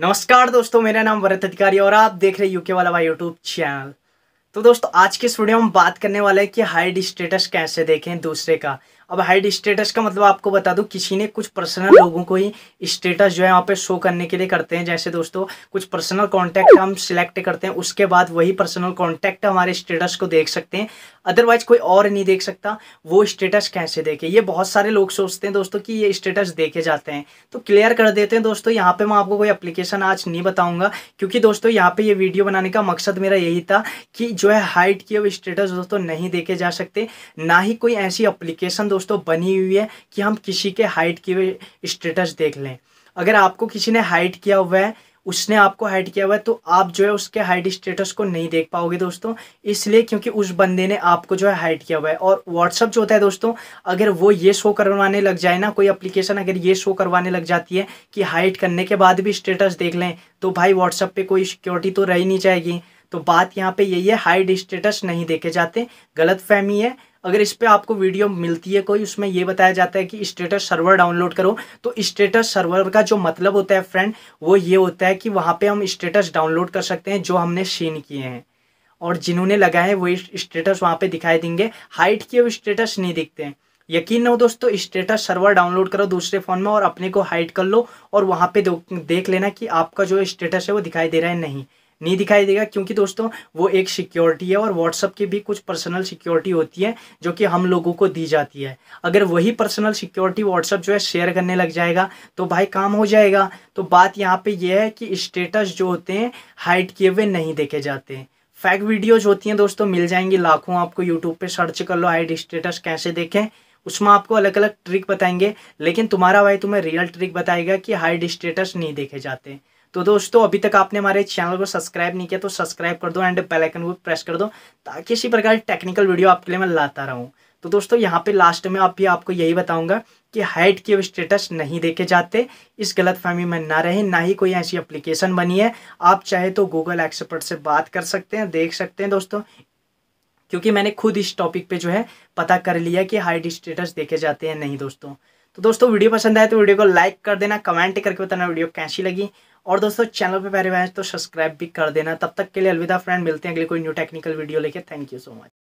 नमस्कार दोस्तों मेरा नाम वरत अधिकारी और आप देख रहे यूके वाला भाई यूट्यूब चैनल तो दोस्तों आज के स्टूडियो हम में बात करने वाले हैं कि हाइड स्टेटस कैसे देखें दूसरे का अब हाइड स्टेटस का मतलब आपको बता दूं किसी ने कुछ पर्सनल लोगों को ही स्टेटस जो है वहाँ पे शो करने के लिए करते हैं जैसे दोस्तों कुछ पर्सनल कॉन्टैक्ट हम सिलेक्ट करते हैं उसके बाद वही पर्सनल कॉन्टैक्ट हमारे स्टेटस को देख सकते हैं अदरवाइज कोई और नहीं देख सकता वो स्टेटस कैसे देखे ये बहुत सारे लोग सोचते हैं दोस्तों कि ये स्टेटस देखे जाते हैं तो क्लियर कर देते हैं दोस्तों यहाँ पे मैं आपको कोई अप्लीकेशन आज नहीं बताऊंगा क्योंकि दोस्तों यहाँ पे ये वीडियो बनाने का मकसद मेरा यही था कि जो है हाइट किए हुए स्टेटस दोस्तों नहीं देखे जा सकते ना ही कोई ऐसी अप्लीकेशन दोस्तों दोस्तों बनी हुई है कि हम किसी के हाइट की स्टेटस देख लें अगर आपको किसी ने हाइट किया हुआ है उसने आपको हाइट किया हुआ है तो आप जो है उसके हाइट स्टेटस को नहीं देख पाओगे दोस्तों इसलिए क्योंकि उस बंदे ने आपको जो है हाइट किया हुआ है और व्हाट्सअप जो होता है दोस्तों अगर वो ये शो करवाने लग जाए ना कोई एप्लीकेशन अगर ये शो करवाने लग जाती है कि हाइट करने के बाद भी स्टेटस देख लें तो भाई व्हाट्सअप पर कोई सिक्योरिटी तो रह नहीं जाएगी तो बात यहाँ पर यही है हाइट स्टेटस नहीं देखे जाते गलत फहमी है अगर इस पर आपको वीडियो मिलती है कोई उसमें यह बताया जाता है कि स्टेटस सर्वर डाउनलोड करो तो स्टेटस सर्वर का जो मतलब होता है फ्रेंड वो ये होता है कि वहाँ पर हम स्टेटस डाउनलोड कर सकते हैं जो हमने सीन किए हैं और जिन्होंने लगाए हैं वो स्टेटस वहाँ पर दिखाई देंगे हाइट के स्टेटस नहीं दिखते हैं यकीन हो दोस्तों स्टेटस सर्वर डाउनलोड करो दूसरे फ़ोन में और अपने को हाइट कर लो और वहाँ पर देख लेना कि आपका जो स्टेटस है वो दिखाई दे रहा है नहीं नहीं दिखाई देगा क्योंकि दोस्तों वो एक सिक्योरिटी है और व्हाट्सअप की भी कुछ पर्सनल सिक्योरिटी होती है जो कि हम लोगों को दी जाती है अगर वही पर्सनल सिक्योरिटी व्हाट्सअप जो है शेयर करने लग जाएगा तो भाई काम हो जाएगा तो बात यहाँ पे यह है कि स्टेटस जो होते हैं हाइड किए हुए नहीं देखे जाते हैं फैक वीडियोज होती हैं दोस्तों मिल जाएंगी लाखों आपको यूट्यूब पर सर्च कर लो हाइड स्टेटस कैसे देखें उसमें आपको अलग अलग ट्रिक बताएंगे लेकिन तुम्हारा भाई तुम्हें रियल ट्रिक बताएगा कि हाइड स्टेटस नहीं देखे जाते तो दोस्तों अभी तक आपने हमारे चैनल को सब्सक्राइब नहीं किया तो सब्सक्राइब कर दो एंड बेल आइकन को प्रेस कर दो ताकि इसी प्रकार टेक्निकल वीडियो आपके लिए मैं लाता रहूँ तो दोस्तों यहाँ पे लास्ट में आप भी आपको यही बताऊंगा कि हाइट के स्टेटस नहीं देखे जाते इस गलत फहमी में ना रहे ना ही कोई ऐसी एप्लीकेशन बनी है आप चाहे तो गूगल एक्सपर्ट से बात कर सकते हैं देख सकते हैं दोस्तों क्योंकि मैंने खुद इस टॉपिक पे जो है पता कर लिया कि हाइड स्टेटस देखे जाते हैं नहीं दोस्तों तो दोस्तों वीडियो पसंद आए तो वीडियो को लाइक कर देना कमेंट करके बताना वीडियो कैसी लगी और दोस्तों चैनल पर पहले बार तो सब्सक्राइब भी कर देना तब तक के लिए अलविदा फ्रेंड मिलते हैं अगले कोई न्यू टेक्निकल वीडियो लेके थैंक यू सो मच